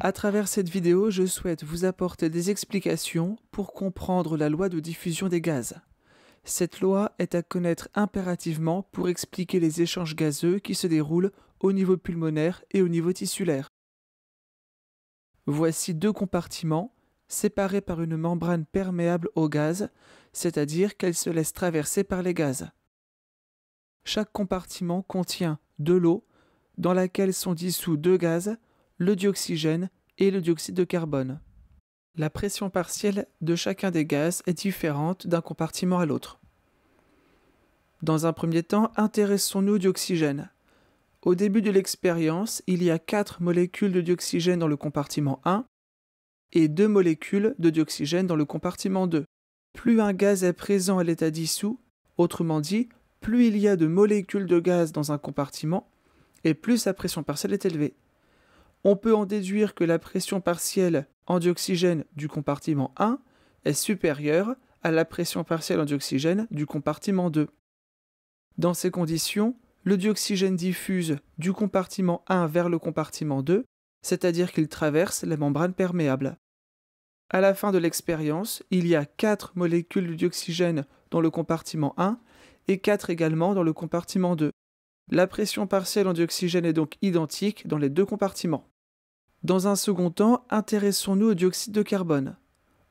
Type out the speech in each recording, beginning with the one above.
À travers cette vidéo, je souhaite vous apporter des explications pour comprendre la loi de diffusion des gaz. Cette loi est à connaître impérativement pour expliquer les échanges gazeux qui se déroulent au niveau pulmonaire et au niveau tissulaire. Voici deux compartiments séparés par une membrane perméable au gaz, c'est-à-dire qu'elle se laisse traverser par les gaz. Chaque compartiment contient de l'eau dans laquelle sont dissous deux gaz le dioxygène et le dioxyde de carbone. La pression partielle de chacun des gaz est différente d'un compartiment à l'autre. Dans un premier temps, intéressons-nous au dioxygène. Au début de l'expérience, il y a 4 molécules de dioxygène dans le compartiment 1 et 2 molécules de dioxygène dans le compartiment 2. Plus un gaz est présent à l'état dissous, autrement dit, plus il y a de molécules de gaz dans un compartiment, et plus sa pression partielle est élevée on peut en déduire que la pression partielle en dioxygène du compartiment 1 est supérieure à la pression partielle en dioxygène du compartiment 2. Dans ces conditions, le dioxygène diffuse du compartiment 1 vers le compartiment 2, c'est-à-dire qu'il traverse la membrane perméable. À la fin de l'expérience, il y a 4 molécules de dioxygène dans le compartiment 1 et 4 également dans le compartiment 2. La pression partielle en dioxygène est donc identique dans les deux compartiments. Dans un second temps, intéressons-nous au dioxyde de carbone.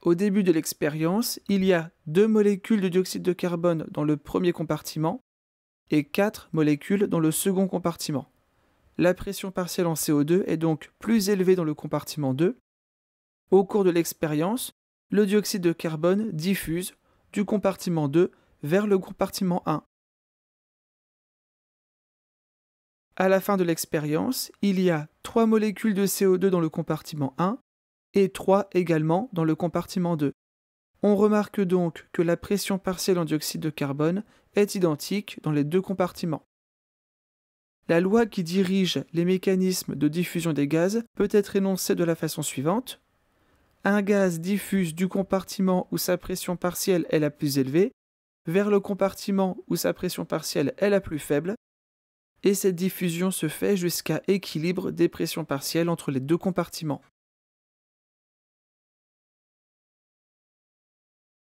Au début de l'expérience, il y a deux molécules de dioxyde de carbone dans le premier compartiment et quatre molécules dans le second compartiment. La pression partielle en CO2 est donc plus élevée dans le compartiment 2. Au cours de l'expérience, le dioxyde de carbone diffuse du compartiment 2 vers le compartiment 1. À la fin de l'expérience, il y a trois molécules de CO2 dans le compartiment 1 et 3 également dans le compartiment 2. On remarque donc que la pression partielle en dioxyde de carbone est identique dans les deux compartiments. La loi qui dirige les mécanismes de diffusion des gaz peut être énoncée de la façon suivante. Un gaz diffuse du compartiment où sa pression partielle est la plus élevée vers le compartiment où sa pression partielle est la plus faible et cette diffusion se fait jusqu'à équilibre des pressions partielles entre les deux compartiments.